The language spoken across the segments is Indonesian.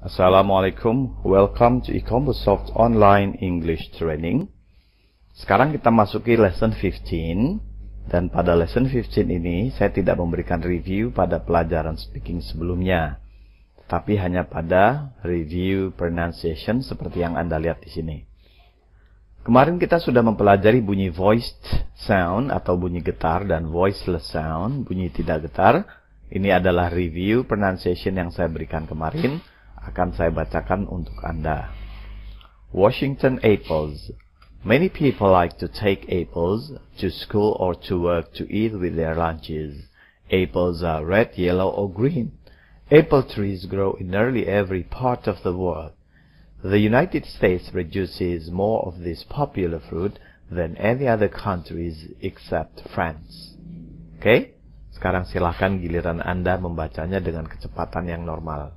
Assalamualaikum, welcome to Ecombosoft Online English Training. Sekarang kita masuki lesson 15 dan pada lesson 15 ini saya tidak memberikan review pada pelajaran speaking sebelumnya, tapi hanya pada review pronunciation seperti yang Anda lihat di sini. Kemarin kita sudah mempelajari bunyi voiced sound atau bunyi getar dan voiceless sound, bunyi tidak getar. Ini adalah review pronunciation yang saya berikan kemarin akan saya bacakan untuk Anda. Washington Apples Many people like to take apples to school or to work to eat with their lunches. Apples are red, yellow, or green. Apple trees grow in nearly every part of the world. The United States produces more of this popular fruit than any other countries except France. Oke, okay? sekarang silahkan giliran Anda membacanya dengan kecepatan yang normal.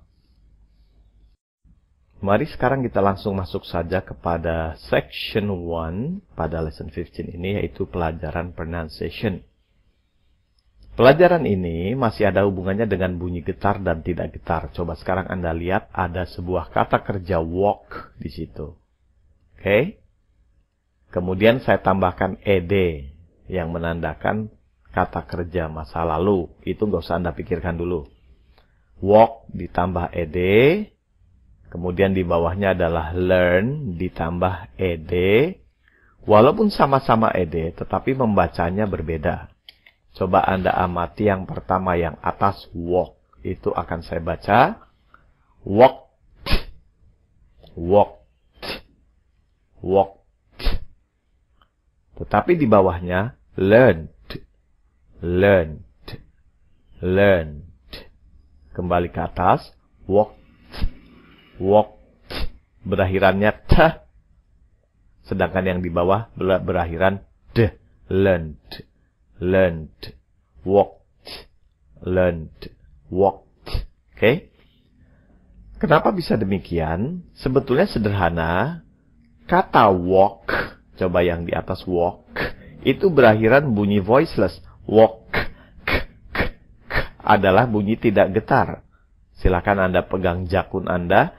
Mari sekarang kita langsung masuk saja kepada section 1 pada lesson 15 ini yaitu pelajaran pronunciation. Pelajaran ini masih ada hubungannya dengan bunyi getar dan tidak getar. Coba sekarang Anda lihat ada sebuah kata kerja walk di situ. Oke? Okay? Kemudian saya tambahkan ed yang menandakan kata kerja masa lalu. Itu nggak usah Anda pikirkan dulu. Walk ditambah ed Kemudian di bawahnya adalah learn ditambah ed. Walaupun sama-sama ed, tetapi membacanya berbeda. Coba Anda amati yang pertama yang atas walk. Itu akan saya baca. Walk. Walk. Walk. Tetapi di bawahnya learned. Learned. Learned. Kembali ke atas. walk walked berakhirannya t, sedangkan yang di bawah berakhiran d, learned, learned, walked, learned, walked. Oke? Okay? Kenapa bisa demikian? Sebetulnya sederhana, kata walk, coba yang di atas walk, itu berakhiran bunyi voiceless, walk, k, k, k, adalah bunyi tidak getar. Silakan Anda pegang jakun Anda,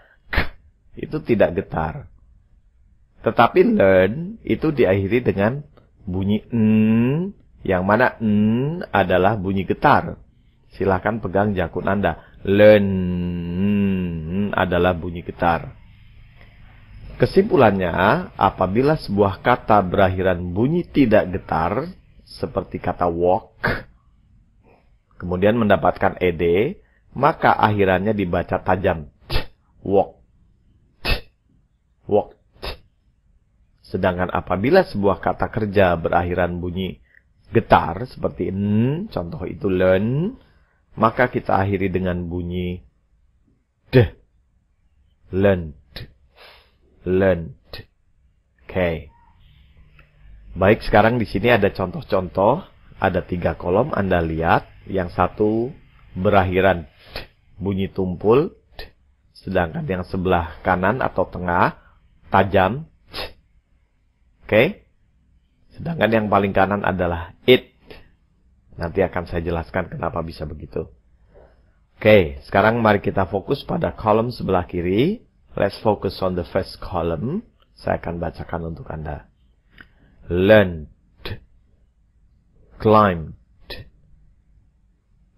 itu tidak getar. Tetapi learn itu diakhiri dengan bunyi n, yang mana n adalah bunyi getar. Silahkan pegang jakun Anda. Learn adalah bunyi getar. Kesimpulannya, apabila sebuah kata berakhiran bunyi tidak getar, seperti kata walk, kemudian mendapatkan ed, maka akhirannya dibaca tajam. Walk walked. Sedangkan apabila sebuah kata kerja berakhiran bunyi getar seperti n, contoh itu learn, maka kita akhiri dengan bunyi d. Learned. Learned. Oke. Okay. Baik, sekarang di sini ada contoh-contoh. Ada tiga kolom, Anda lihat. Yang satu berakhiran d, bunyi tumpul, d, sedangkan yang sebelah kanan atau tengah tajam. Oke. Okay? Sedangkan yang paling kanan adalah it. Nanti akan saya jelaskan kenapa bisa begitu. Oke, okay, sekarang mari kita fokus pada kolom sebelah kiri. Let's focus on the first column. Saya akan bacakan untuk Anda. Learned, climbed,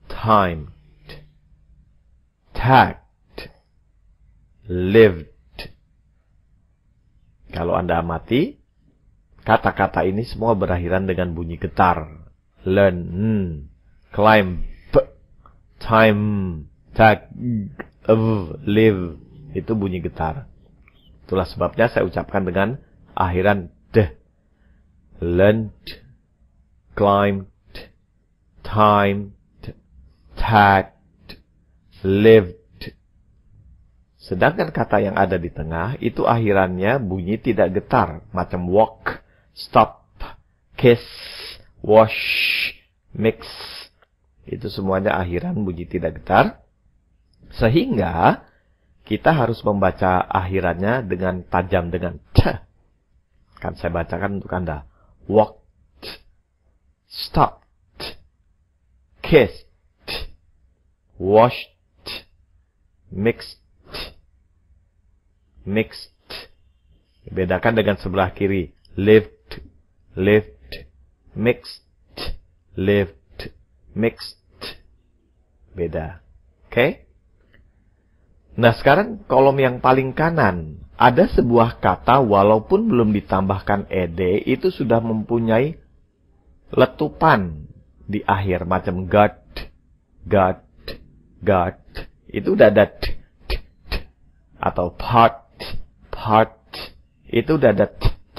timed, tagged, lived, kalau Anda amati, kata-kata ini semua berakhiran dengan bunyi getar. Learn, climb, time, tag, live. Itu bunyi getar. Itulah sebabnya saya ucapkan dengan akhiran d. Learn, climb, time, tag, live. Sedangkan kata yang ada di tengah itu akhirannya bunyi tidak getar, macam walk, stop, kiss, wash, mix. Itu semuanya akhiran bunyi tidak getar. Sehingga kita harus membaca akhirannya dengan tajam dengan t. Kan saya bacakan untuk Anda. Walked, stopped, kissed, washed, mixed mixed. Bedakan dengan sebelah kiri. Lift, lift, mixed, lift, mixed. Beda. Oke? Okay? Nah, sekarang kolom yang paling kanan. Ada sebuah kata walaupun belum ditambahkan ed, itu sudah mempunyai letupan di akhir. Macam got, got, got. Itu udah ada t, t, t, atau part heart itu udah ada t, t.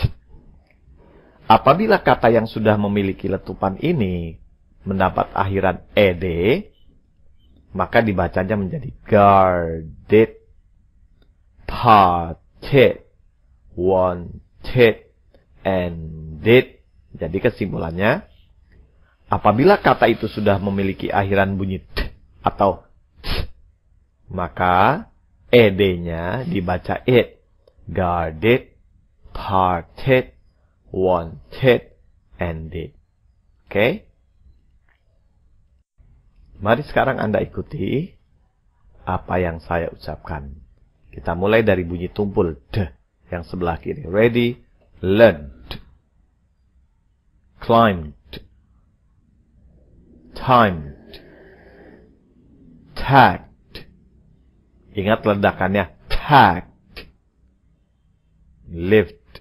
Apabila kata yang sudah memiliki letupan ini mendapat akhiran ed, maka dibacanya menjadi guarded, parted, wanted, and did. Jadi kesimpulannya, apabila kata itu sudah memiliki akhiran bunyi t atau t, maka ed-nya dibaca it guarded, parted, wanted, and did. Oke? Okay? Mari sekarang Anda ikuti apa yang saya ucapkan. Kita mulai dari bunyi tumpul d yang sebelah kiri. Ready, learned, climbed, timed, tagged. Ingat ledakannya tagged. Lift.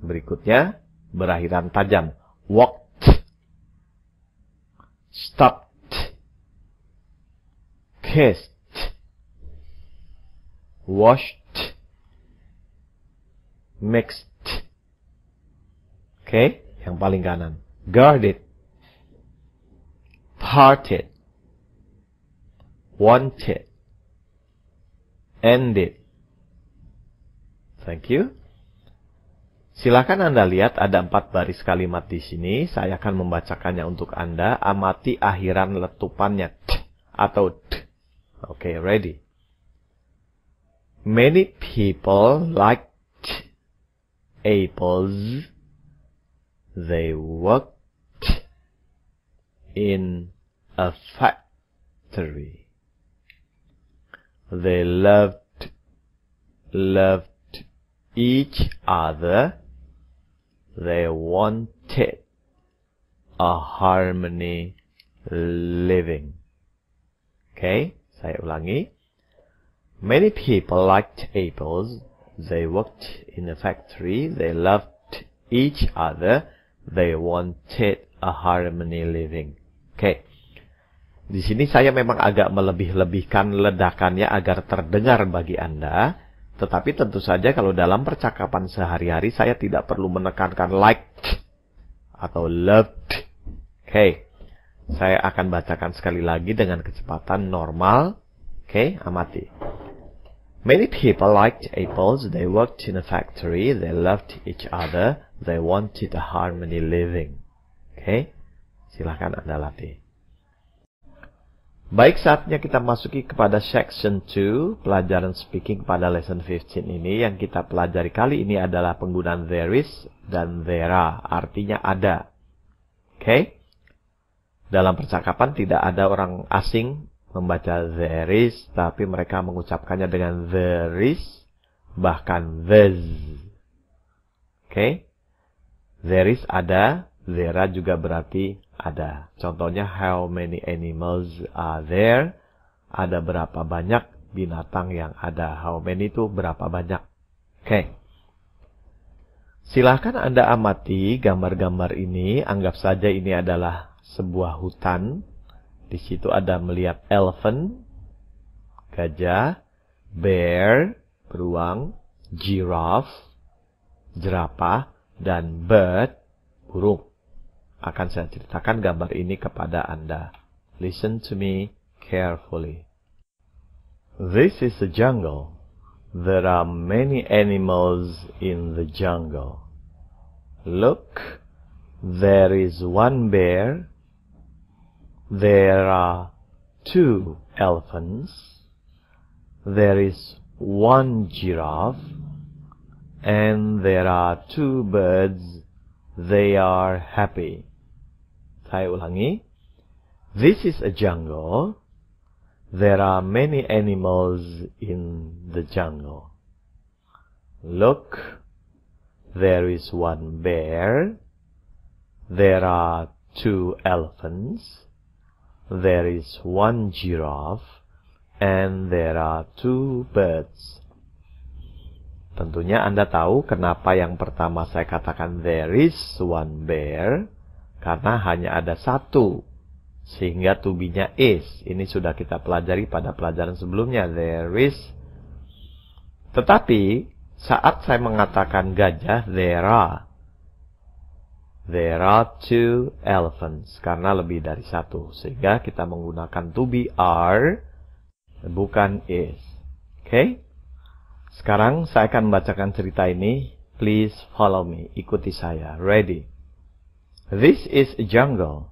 Berikutnya, berakhiran tajam. Walked. Stopped. Kissed. Washed. Mixed. Oke, okay, yang paling kanan. Guarded. Parted. Wanted. Ended. Thank you. Silakan Anda lihat ada empat baris kalimat di sini. Saya akan membacakannya untuk Anda. Amati akhiran letupannya t atau d. Oke, okay, ready. Many people like apples. They worked in a factory. They loved, loved each other, they wanted a harmony living. Okay, saya ulangi. Many people liked apples. They worked in a factory. They loved each other. They wanted a harmony living. Okay. Di sini saya memang agak melebih-lebihkan ledakannya agar terdengar bagi Anda. Tetapi tentu saja kalau dalam percakapan sehari-hari saya tidak perlu menekankan like atau love. Oke, okay. saya akan bacakan sekali lagi dengan kecepatan normal. Oke, okay, amati. Many people liked apples. They worked in a factory. They loved each other. They wanted a harmony living. Oke, okay? silahkan Anda latih. Baik saatnya kita masuki kepada section 2, pelajaran speaking pada lesson 15 ini. Yang kita pelajari kali ini adalah penggunaan there is dan there are, artinya ada. Oke? Okay? Dalam percakapan tidak ada orang asing membaca there is, tapi mereka mengucapkannya dengan there is, bahkan there's. Oke? Okay? There is ada, there are juga berarti ada. Contohnya how many animals are there? Ada berapa banyak binatang yang ada? How many itu berapa banyak? Oke. Okay. Silahkan Anda amati gambar-gambar ini. Anggap saja ini adalah sebuah hutan. Di situ ada melihat elephant, gajah, bear, beruang, giraffe, jerapah, dan bird, burung. akan saya ceritakan gambar ini kepada Anda. Listen to me carefully. This is a jungle. There are many animals in the jungle. Look, there is one bear. There are two elephants. There is one giraffe. And there are two birds. They are happy. Saya ulangi. This is a jungle. There are many animals in the jungle. Look, there is one bear. There are two elephants. There is one giraffe. And there are two birds. Tentunya Anda tahu kenapa yang pertama saya katakan there is one bear, karena hanya ada satu sehingga to be-nya is. Ini sudah kita pelajari pada pelajaran sebelumnya. There is. Tetapi saat saya mengatakan gajah, there are. There are two elephants karena lebih dari satu sehingga kita menggunakan to be are bukan is. Oke? Okay? Sekarang saya akan membacakan cerita ini. Please follow me. Ikuti saya. Ready? This is a jungle.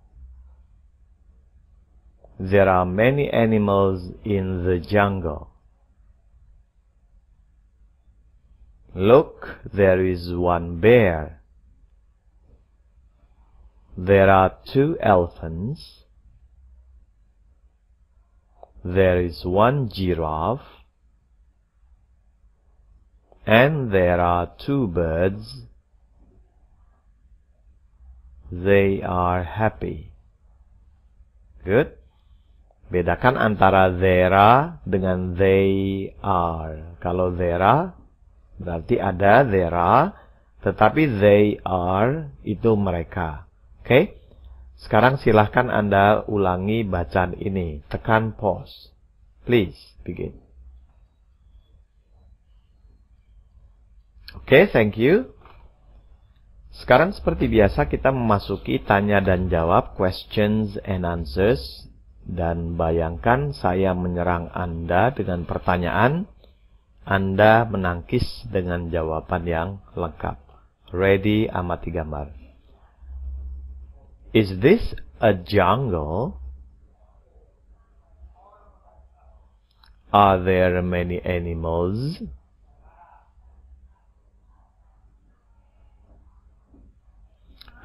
There are many animals in the jungle. Look, there is one bear. There are two elephants. There is one giraffe. And there are two birds. They are happy. Good. Bedakan antara thera dengan they are. Kalau thera berarti ada thera, tetapi they are itu mereka. Oke? Okay? Sekarang silahkan Anda ulangi bacaan ini. Tekan pause. Please begin. Oke, okay, thank you. Sekarang seperti biasa kita memasuki tanya dan jawab, questions and answers. Dan bayangkan saya menyerang Anda dengan pertanyaan, Anda menangkis dengan jawaban yang lengkap. Ready amati gambar. Is this a jungle? Are there many animals?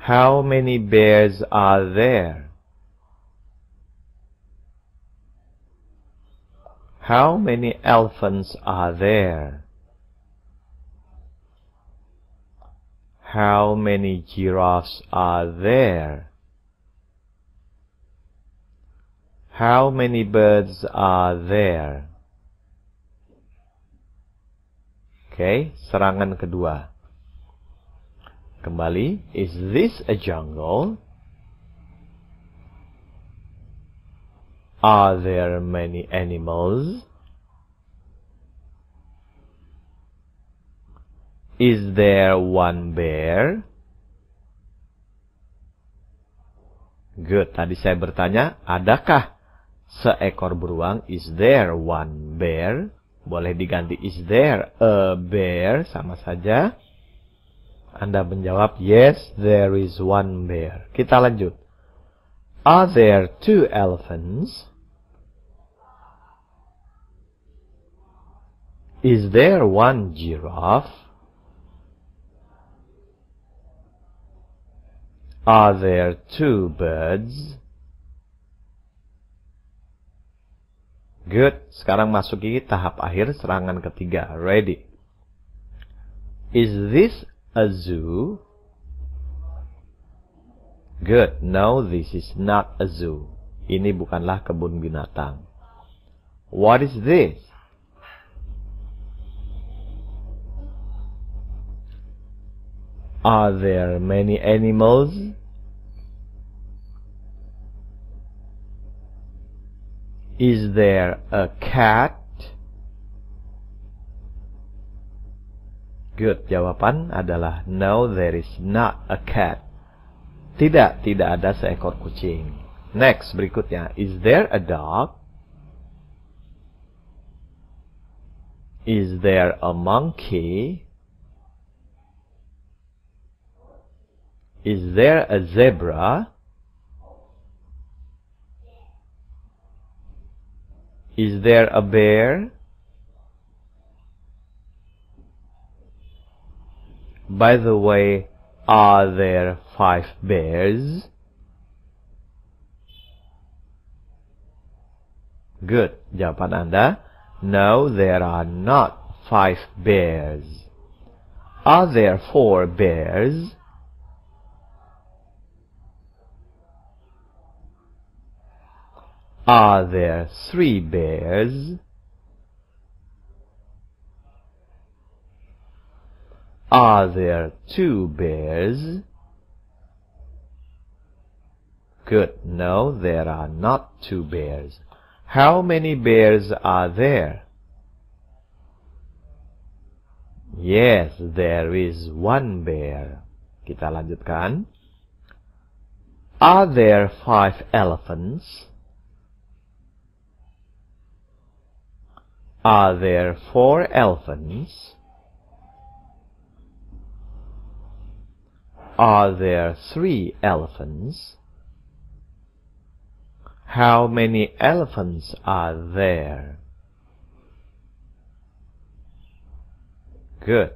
How many bears are there? How many elephants are there? How many giraffes are there? How many birds are there? Okay, serangan kedua. Kembali, is this a jungle? Are there many animals? Is there one bear? Good. Tadi saya bertanya, adakah seekor beruang? Is there one bear? Boleh diganti is there a bear? Sama saja. Anda menjawab, yes, there is one bear. Kita lanjut. Are there two elephants? Is there one giraffe? Are there two birds? Good. Sekarang masuki tahap akhir serangan ketiga. Ready. Is this a zoo? Good. No, this is not a zoo. Ini bukanlah kebun binatang. What is this? Are there many animals? Is there a cat? Good. Jawaban adalah no, there is not a cat. Tidak, tidak ada seekor kucing. Next, berikutnya. Is there a dog? Is there a monkey? Is there a zebra? Is there a bear? By the way, are there five bears? Good. Jawaban Anda, no, there are not five bears. Are there four bears? Are there three bears? Are there two bears? Good. No, there are not two bears. How many bears are there? Yes, there is one bear. Kita lanjutkan. Are there five elephants? Are there four elephants? Are there three elephants? How many elephants are there? Good.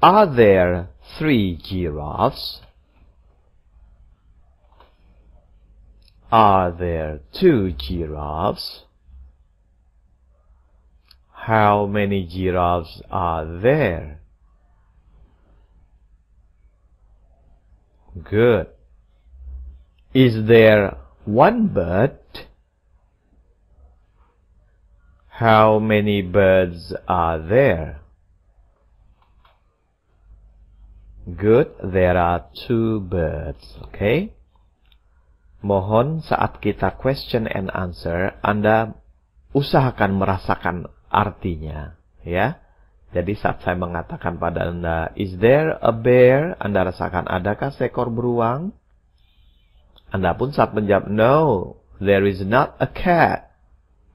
Are there three giraffes? Are there two giraffes? How many giraffes are there? Good. Is there one bird? How many birds are there? Good, there are two birds. Okay. Mohon saat kita question and answer, Anda usahakan merasakan artinya, ya. Jadi saat saya mengatakan pada Anda, is there a bear? Anda rasakan adakah seekor beruang? Anda pun saat menjawab, no, there is not a cat.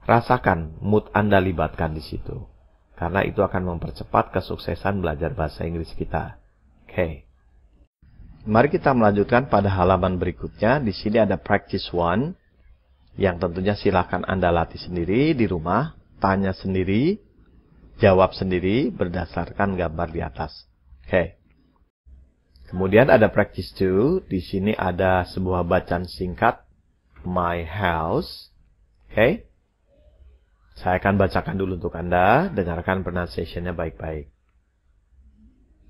Rasakan, mood Anda libatkan di situ. Karena itu akan mempercepat kesuksesan belajar bahasa Inggris kita. Oke. Okay. Mari kita melanjutkan pada halaman berikutnya. Di sini ada practice one. Yang tentunya silahkan Anda latih sendiri di rumah. Tanya sendiri Jawab sendiri berdasarkan gambar di atas. Oke. Okay. Kemudian ada practice 2. Di sini ada sebuah bacaan singkat. My house. Oke. Okay. Saya akan bacakan dulu untuk Anda. Dengarkan pronunciation-nya baik-baik.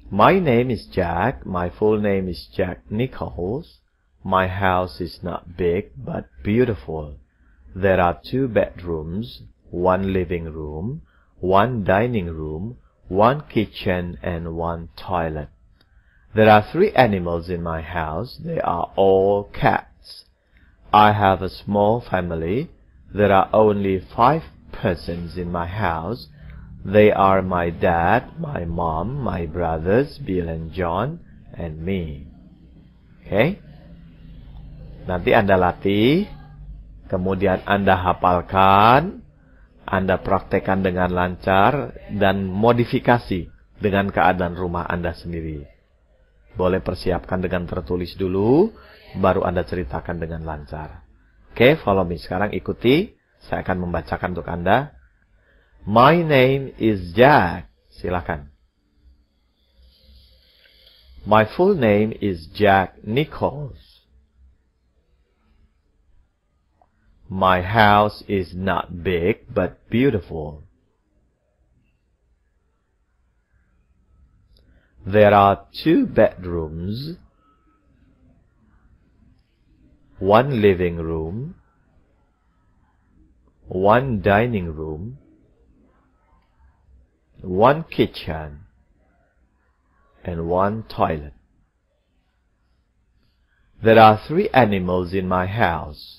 My name is Jack. My full name is Jack Nichols. My house is not big but beautiful. There are two bedrooms, one living room, one dining room, one kitchen, and one toilet. There are three animals in my house. They are all cats. I have a small family. There are only five persons in my house. They are my dad, my mom, my brothers, Bill and John, and me. Okay? Nanti Anda latih, kemudian Anda hafalkan, Anda praktekkan dengan lancar dan modifikasi dengan keadaan rumah Anda sendiri. Boleh persiapkan dengan tertulis dulu, baru Anda ceritakan dengan lancar. Oke, follow me. Sekarang ikuti, saya akan membacakan untuk Anda. My name is Jack. Silakan. My full name is Jack Nichols. My house is not big, but beautiful. There are two bedrooms, one living room, one dining room, one kitchen, and one toilet. There are three animals in my house.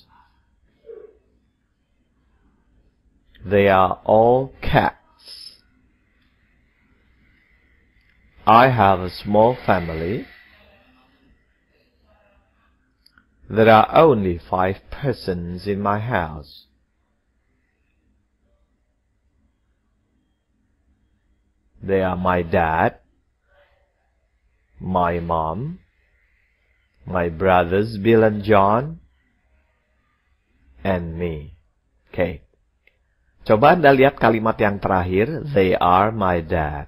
They are all cats. I have a small family. There are only five persons in my house. They are my dad, my mom, my brothers Bill and John, and me, Kate. Coba Anda lihat kalimat yang terakhir, they are my dad.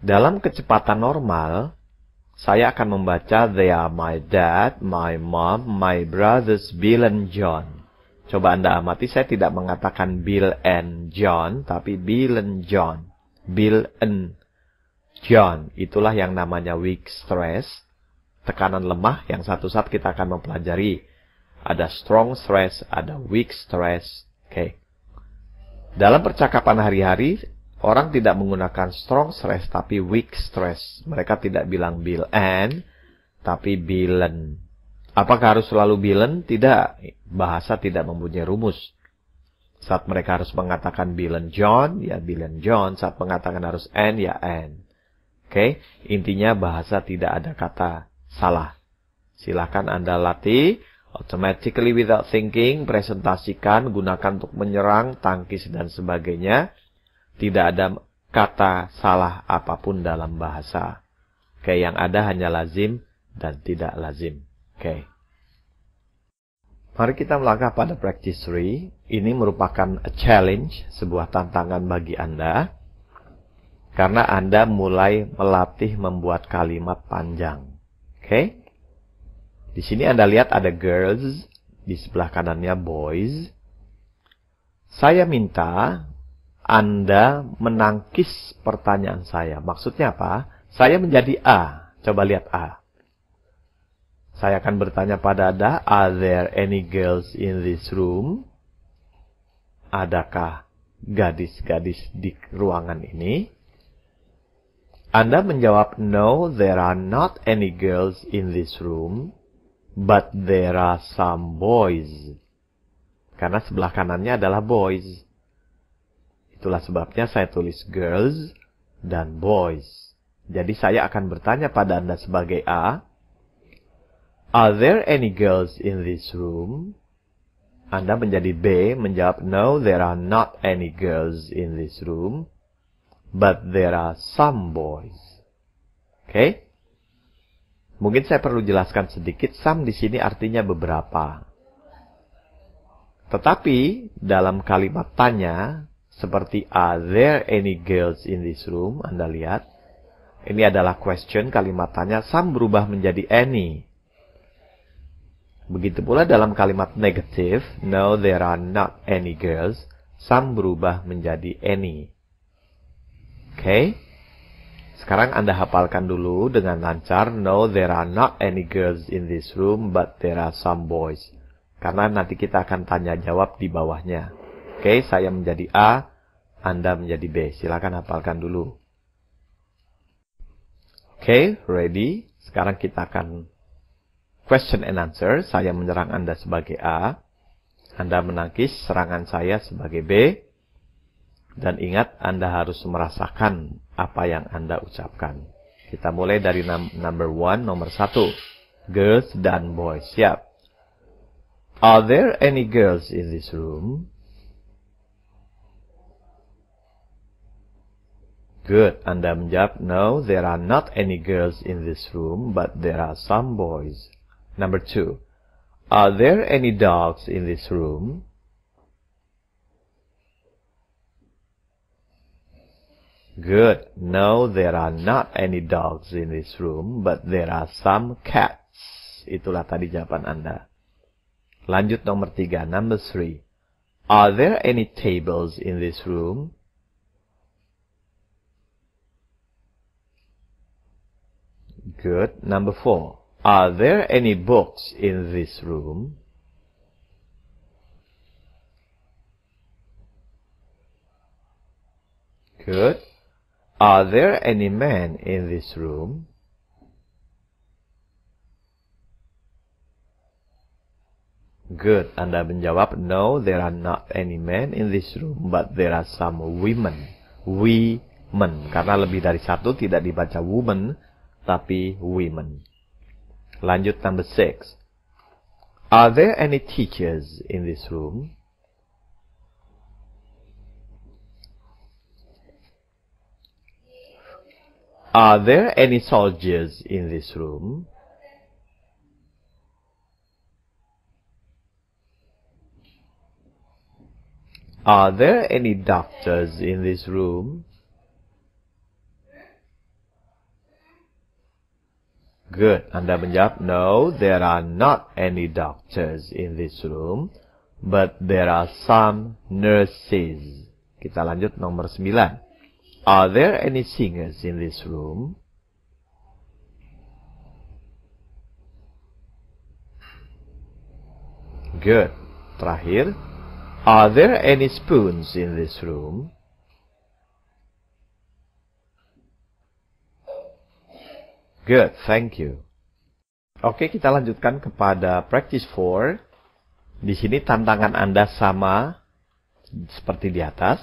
Dalam kecepatan normal, saya akan membaca they are my dad, my mom, my brothers, Bill and John. Coba Anda amati, saya tidak mengatakan Bill and John, tapi Bill and John. Bill and John, itulah yang namanya weak stress. Tekanan lemah yang satu saat kita akan mempelajari ada strong stress, ada weak stress, Oke. Dalam percakapan hari-hari, orang tidak menggunakan strong stress tapi weak stress. Mereka tidak bilang bill and tapi Billen. Apakah harus selalu Billen? Tidak. Bahasa tidak mempunyai rumus. Saat mereka harus mengatakan Billen John, ya Billen John. Saat mengatakan harus and, ya and. Oke, okay? intinya bahasa tidak ada kata salah. Silahkan Anda latih Automatically without thinking, presentasikan, gunakan untuk menyerang, tangkis, dan sebagainya. Tidak ada kata salah apapun dalam bahasa. Oke, yang ada hanya lazim dan tidak lazim. Oke. Mari kita melangkah pada practice 3. Ini merupakan a challenge, sebuah tantangan bagi Anda. Karena Anda mulai melatih membuat kalimat panjang. Oke? Okay? Di sini Anda lihat ada girls, di sebelah kanannya boys. Saya minta Anda menangkis pertanyaan saya. Maksudnya apa? Saya menjadi A. Coba lihat A. Saya akan bertanya pada Anda, are there any girls in this room? Adakah gadis-gadis di ruangan ini? Anda menjawab, no, there are not any girls in this room. But there are some boys. Karena sebelah kanannya adalah boys. Itulah sebabnya saya tulis girls dan boys. Jadi saya akan bertanya pada Anda sebagai A. Are there any girls in this room? Anda menjadi B menjawab no there are not any girls in this room. But there are some boys. Okay? Mungkin saya perlu jelaskan sedikit, sam di sini artinya beberapa. Tetapi, dalam kalimat tanya, seperti are there any girls in this room? Anda lihat, ini adalah question, kalimat tanya, sam berubah menjadi any. Begitu pula dalam kalimat negatif, no there are not any girls, sam berubah menjadi any. Oke? Okay? Sekarang Anda hafalkan dulu dengan lancar. No, there are not any girls in this room, but there are some boys. Karena nanti kita akan tanya jawab di bawahnya. Oke, okay, saya menjadi A, Anda menjadi B. Silakan hafalkan dulu. Oke, okay, ready? Sekarang kita akan question and answer. Saya menyerang Anda sebagai A. Anda menangkis serangan saya sebagai B. Dan ingat, Anda harus merasakan apa yang Anda ucapkan. Kita mulai dari number one, nomor satu. Girls dan boys. Siap. Are there any girls in this room? Good. Anda menjawab, no, there are not any girls in this room, but there are some boys. Number two. Are there any dogs in this room? Good. No, there are not any dogs in this room, but there are some cats. Itulah tadi jawaban Anda. Lanjut nomor tiga, number three. Are there any tables in this room? Good. Number four. Are there any books in this room? Good. Are there any men in this room? Good, Anda menjawab, no, there are not any men in this room, but there are some women. Women, karena lebih dari satu tidak dibaca woman, tapi women. Lanjut number six. Are there any teachers in this room? Are there any soldiers in this room? Are there any doctors in this room? Good. Anda menjawab, no, there are not any doctors in this room, but there are some nurses. Kita lanjut nomor 9. Are there any singers in this room? Good. Terakhir, are there any spoons in this room? Good, thank you. Oke, kita lanjutkan kepada practice 4. Di sini tantangan Anda sama seperti di atas.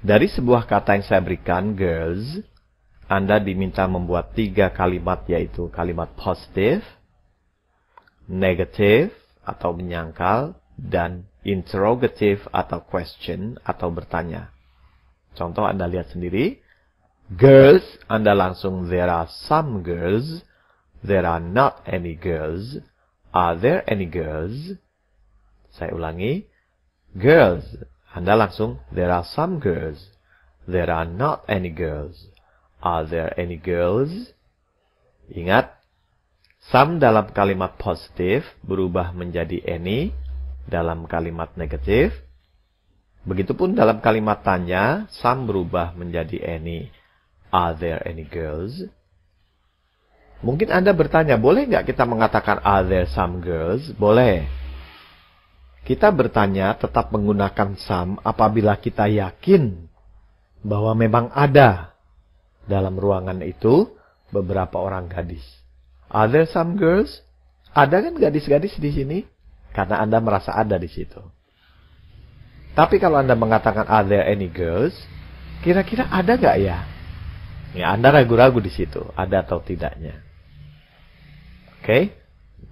Dari sebuah kata yang saya berikan, girls, Anda diminta membuat tiga kalimat yaitu kalimat positif, negatif atau menyangkal, dan interrogative atau question atau bertanya. Contoh Anda lihat sendiri, girls, Anda langsung there are some girls, there are not any girls, are there any girls? Saya ulangi, girls, anda langsung, there are some girls. There are not any girls. Are there any girls? Ingat, some dalam kalimat positif berubah menjadi any dalam kalimat negatif. Begitupun dalam kalimat tanya, some berubah menjadi any. Are there any girls? Mungkin Anda bertanya, boleh nggak kita mengatakan are there some girls? Boleh. Kita bertanya tetap menggunakan sam apabila kita yakin bahwa memang ada dalam ruangan itu beberapa orang gadis. Are there some girls? Ada kan gadis-gadis di sini? Karena Anda merasa ada di situ. Tapi kalau Anda mengatakan are there any girls, kira-kira ada nggak ya? Ya, Anda ragu-ragu di situ, ada atau tidaknya. Oke? Okay?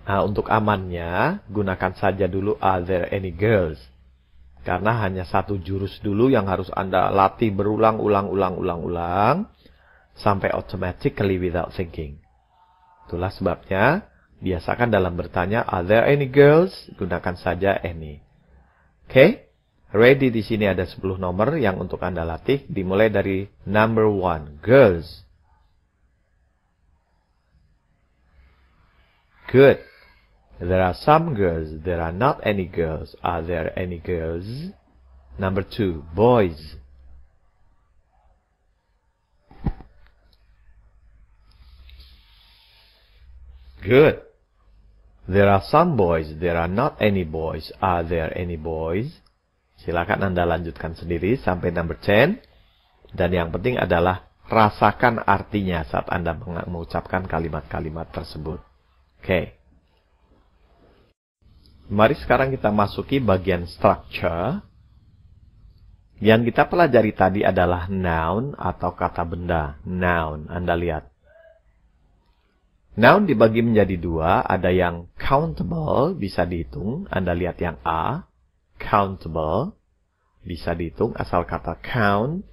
Nah, untuk amannya, gunakan saja dulu Are There Any Girls? Karena hanya satu jurus dulu yang harus Anda latih berulang-ulang-ulang-ulang-ulang sampai automatically without thinking. Itulah sebabnya, biasakan dalam bertanya Are There Any Girls? Gunakan saja Any. Oke? Okay? Ready di sini ada 10 nomor yang untuk Anda latih, dimulai dari number one, girls. Good. There are some girls. There are not any girls. Are there any girls? Number two, boys. Good. There are some boys. There are not any boys. Are there any boys? Silakan Anda lanjutkan sendiri sampai number 10. Dan yang penting adalah rasakan artinya saat Anda mengucapkan kalimat-kalimat tersebut. Oke. Okay. Mari sekarang kita masuki bagian structure. Yang kita pelajari tadi adalah noun atau kata benda. Noun, Anda lihat. Noun dibagi menjadi dua, ada yang countable, bisa dihitung, Anda lihat yang A, countable, bisa dihitung asal kata count,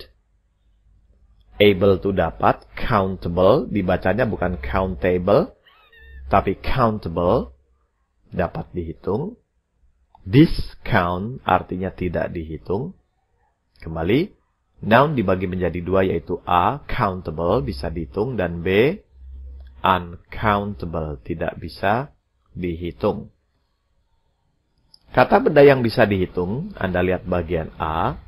able to dapat, countable, dibacanya bukan countable, tapi countable, dapat dihitung. Discount artinya tidak dihitung. Kembali, noun dibagi menjadi dua yaitu A, countable, bisa dihitung, dan B, uncountable, tidak bisa dihitung. Kata benda yang bisa dihitung, Anda lihat bagian A,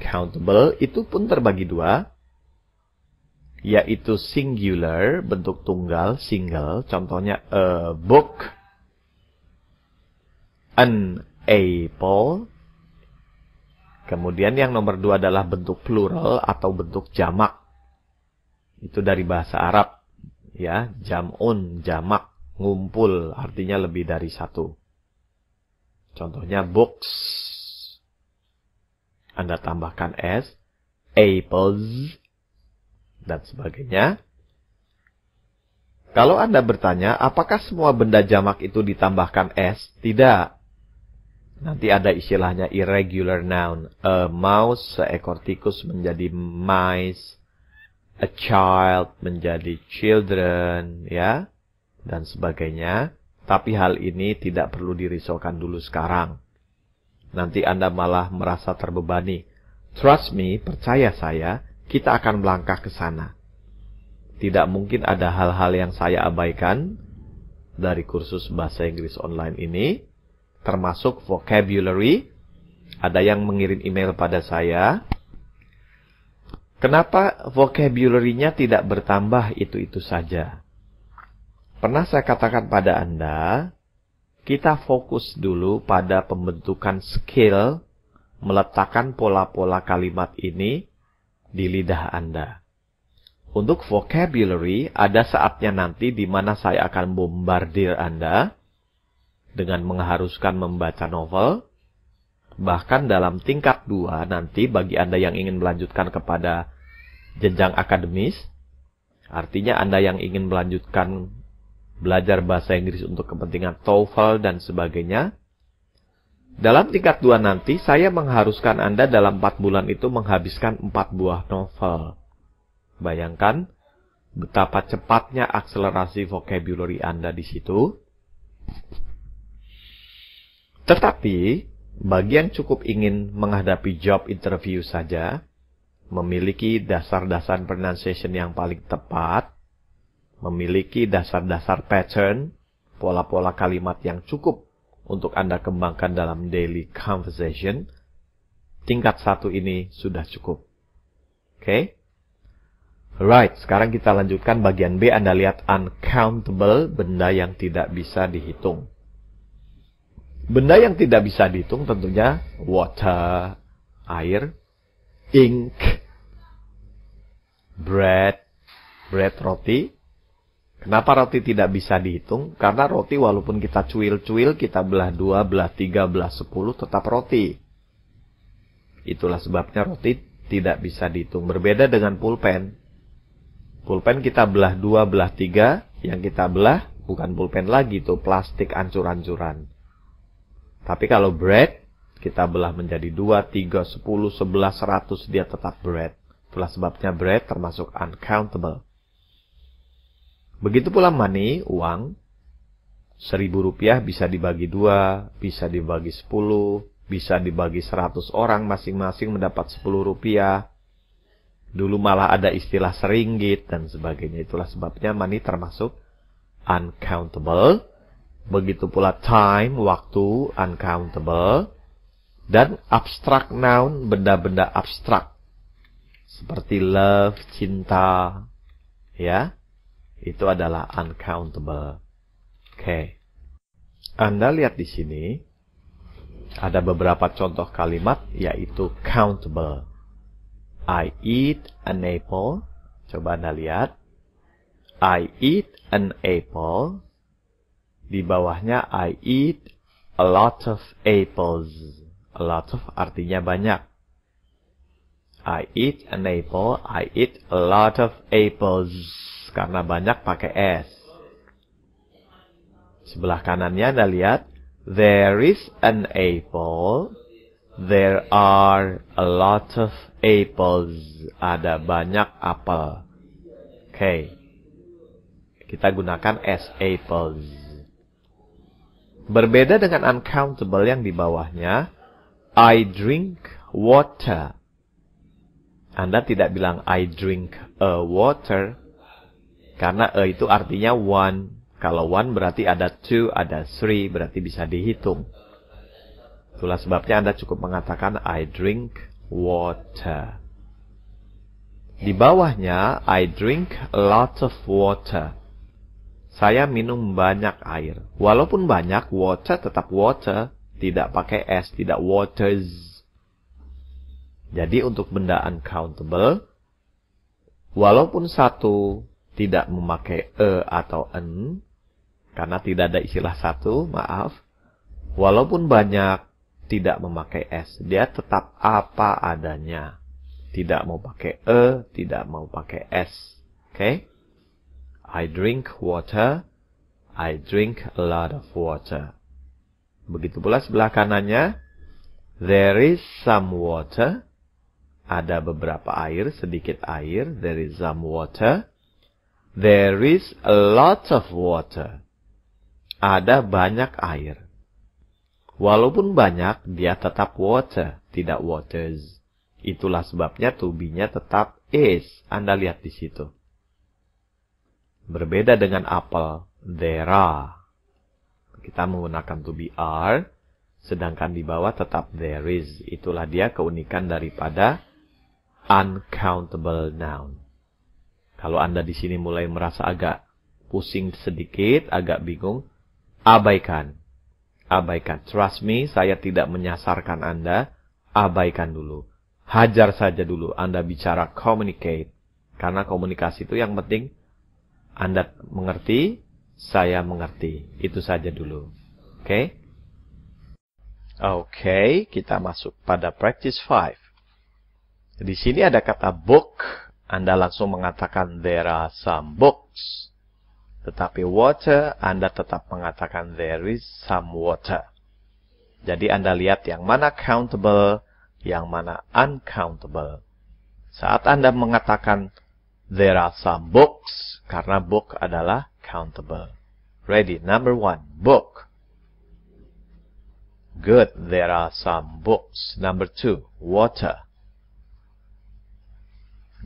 countable, itu pun terbagi dua, yaitu singular, bentuk tunggal, single, contohnya a book, unable. Kemudian yang nomor dua adalah bentuk plural atau bentuk jamak. Itu dari bahasa Arab. Ya, jamun, jamak, ngumpul, artinya lebih dari satu. Contohnya books. Anda tambahkan S, apples, dan sebagainya. Kalau Anda bertanya, apakah semua benda jamak itu ditambahkan S? Tidak. Nanti ada istilahnya irregular noun. A mouse, seekor tikus menjadi mice. A child menjadi children, ya. Dan sebagainya. Tapi hal ini tidak perlu dirisaukan dulu sekarang. Nanti Anda malah merasa terbebani. Trust me, percaya saya, kita akan melangkah ke sana. Tidak mungkin ada hal-hal yang saya abaikan dari kursus bahasa Inggris online ini termasuk vocabulary. Ada yang mengirim email pada saya. Kenapa vocabulary-nya tidak bertambah itu-itu saja? Pernah saya katakan pada Anda, kita fokus dulu pada pembentukan skill meletakkan pola-pola kalimat ini di lidah Anda. Untuk vocabulary, ada saatnya nanti di mana saya akan bombardir Anda dengan mengharuskan membaca novel. Bahkan dalam tingkat 2 nanti bagi Anda yang ingin melanjutkan kepada jenjang akademis, artinya Anda yang ingin melanjutkan belajar bahasa Inggris untuk kepentingan TOEFL dan sebagainya, dalam tingkat 2 nanti saya mengharuskan Anda dalam 4 bulan itu menghabiskan 4 buah novel. Bayangkan betapa cepatnya akselerasi vocabulary Anda di situ. Tetapi, bagian cukup ingin menghadapi job interview saja, memiliki dasar-dasar pronunciation yang paling tepat, memiliki dasar-dasar pattern, pola-pola kalimat yang cukup untuk Anda kembangkan dalam daily conversation, tingkat satu ini sudah cukup. Oke? Okay? Right, sekarang kita lanjutkan bagian B. Anda lihat uncountable, benda yang tidak bisa dihitung. Benda yang tidak bisa dihitung tentunya water, air, ink, bread, bread roti. Kenapa roti tidak bisa dihitung? Karena roti walaupun kita cuil-cuil, kita belah dua, belah tiga, belah sepuluh, tetap roti. Itulah sebabnya roti tidak bisa dihitung. Berbeda dengan pulpen. Pulpen kita belah dua, belah tiga, yang kita belah bukan pulpen lagi tuh, plastik ancur-ancuran. Tapi kalau bread, kita belah menjadi 2, 3, 10, 11, 100, dia tetap bread. Itulah sebabnya bread termasuk uncountable. Begitu pula money, uang. Seribu rupiah bisa dibagi dua, bisa dibagi sepuluh, bisa dibagi seratus orang masing-masing mendapat sepuluh rupiah. Dulu malah ada istilah seringgit dan sebagainya. Itulah sebabnya money termasuk uncountable Begitu pula time, waktu, uncountable, dan abstract noun, benda-benda abstrak. Seperti love, cinta, ya. Itu adalah uncountable. Oke. Okay. Anda lihat di sini, ada beberapa contoh kalimat, yaitu countable. I eat an apple. Coba Anda lihat. I eat an apple. Di bawahnya I eat a lot of apples. A lot of artinya banyak. I eat an apple, I eat a lot of apples. Karena banyak pakai S. Sebelah kanannya Anda lihat, there is an apple, there are a lot of apples. Ada banyak apel. Oke. Okay. Kita gunakan S, apples. Berbeda dengan uncountable yang di bawahnya, I drink water. Anda tidak bilang I drink a water, karena a itu artinya one. Kalau one berarti ada two, ada three, berarti bisa dihitung. Itulah sebabnya Anda cukup mengatakan I drink water. Di bawahnya, I drink a lot of water. Saya minum banyak air. Walaupun banyak, water tetap water. Tidak pakai S, tidak waters. Jadi untuk benda uncountable, walaupun satu tidak memakai E atau N, karena tidak ada istilah satu, maaf, walaupun banyak tidak memakai S, dia tetap apa adanya. Tidak mau pakai E, tidak mau pakai S. Oke? Okay? I drink water. I drink a lot of water. Begitu pula sebelah kanannya. There is some water. Ada beberapa air, sedikit air. There is some water. There is a lot of water. Ada banyak air. Walaupun banyak, dia tetap water, tidak waters. Itulah sebabnya tubinya tetap is. Anda lihat di situ. Berbeda dengan apel, there are. Kita menggunakan to be are, sedangkan di bawah tetap there is. Itulah dia keunikan daripada uncountable noun. Kalau Anda di sini mulai merasa agak pusing sedikit, agak bingung, abaikan. Abaikan. Trust me, saya tidak menyasarkan Anda. Abaikan dulu. Hajar saja dulu. Anda bicara communicate. Karena komunikasi itu yang penting anda mengerti, saya mengerti. Itu saja dulu. Oke? Okay? Oke, okay, kita masuk pada practice 5. Di sini ada kata book. Anda langsung mengatakan there are some books. Tetapi water, Anda tetap mengatakan there is some water. Jadi Anda lihat yang mana countable, yang mana uncountable. Saat Anda mengatakan There are some books, karena book adalah countable. Ready, number one, book. Good, there are some books. Number two, water.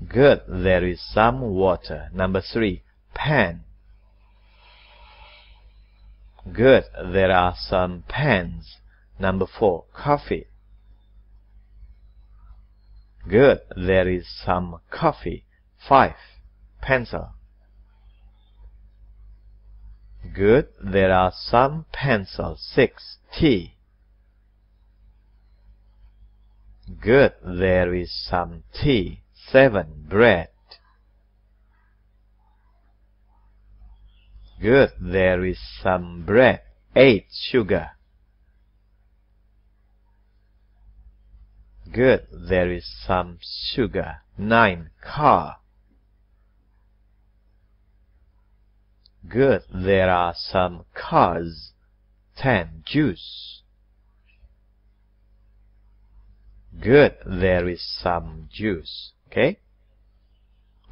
Good, there is some water. Number three, pen. Good, there are some pens. Number four, coffee. Good, there is some coffee. 5. Pencil Good, there are some pencils. 6. Tea Good, there is some tea. 7. Bread Good, there is some bread. 8. Sugar Good, there is some sugar. 9. Car Good, there are some cars. Ten juice. Good, there is some juice. Oke. Okay?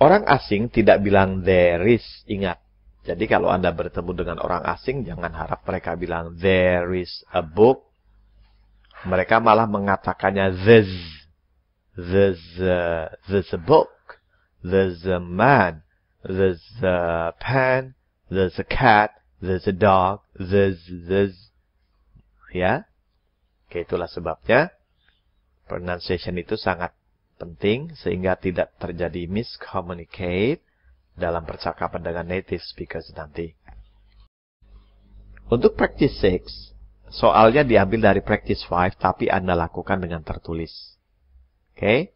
Orang asing tidak bilang there is, ingat. Jadi kalau Anda bertemu dengan orang asing, jangan harap mereka bilang there is a book. Mereka malah mengatakannya there's, there's, a, there's a book, there's a man, there's a pen, there's a cat, there's a dog, there's, there's. Ya. Oke, itulah sebabnya pronunciation itu sangat penting sehingga tidak terjadi miscommunicate dalam percakapan dengan native speakers nanti. Untuk practice 6, soalnya diambil dari practice 5 tapi Anda lakukan dengan tertulis. Oke?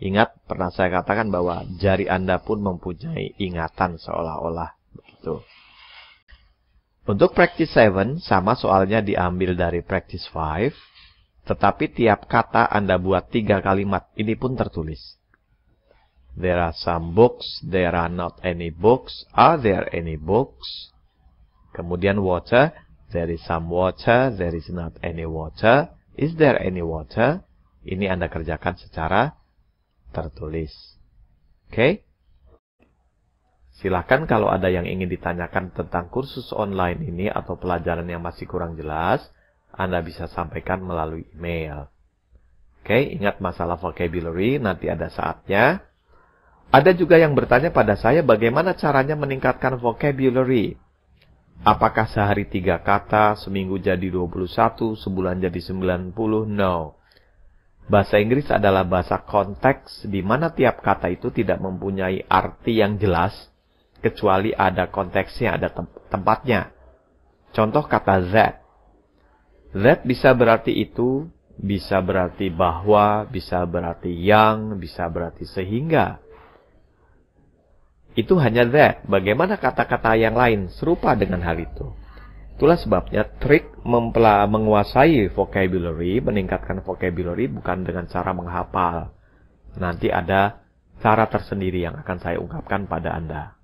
Ingat, pernah saya katakan bahwa jari Anda pun mempunyai ingatan seolah-olah Begitu. Untuk practice 7, sama soalnya diambil dari practice 5, tetapi tiap kata Anda buat tiga kalimat, ini pun tertulis. There are some books, there are not any books, are there any books? Kemudian water, there is some water, there is not any water, is there any water? Ini Anda kerjakan secara tertulis. Oke? Okay? Silahkan kalau ada yang ingin ditanyakan tentang kursus online ini atau pelajaran yang masih kurang jelas, Anda bisa sampaikan melalui email. Oke, ingat masalah vocabulary, nanti ada saatnya. Ada juga yang bertanya pada saya bagaimana caranya meningkatkan vocabulary. Apakah sehari tiga kata, seminggu jadi 21, sebulan jadi 90? No. Bahasa Inggris adalah bahasa konteks di mana tiap kata itu tidak mempunyai arti yang jelas kecuali ada konteksnya, ada tempatnya. Contoh kata that. That bisa berarti itu, bisa berarti bahwa, bisa berarti yang, bisa berarti sehingga. Itu hanya that. Bagaimana kata-kata yang lain serupa dengan hal itu? Itulah sebabnya trik menguasai vocabulary, meningkatkan vocabulary bukan dengan cara menghafal. Nanti ada cara tersendiri yang akan saya ungkapkan pada Anda.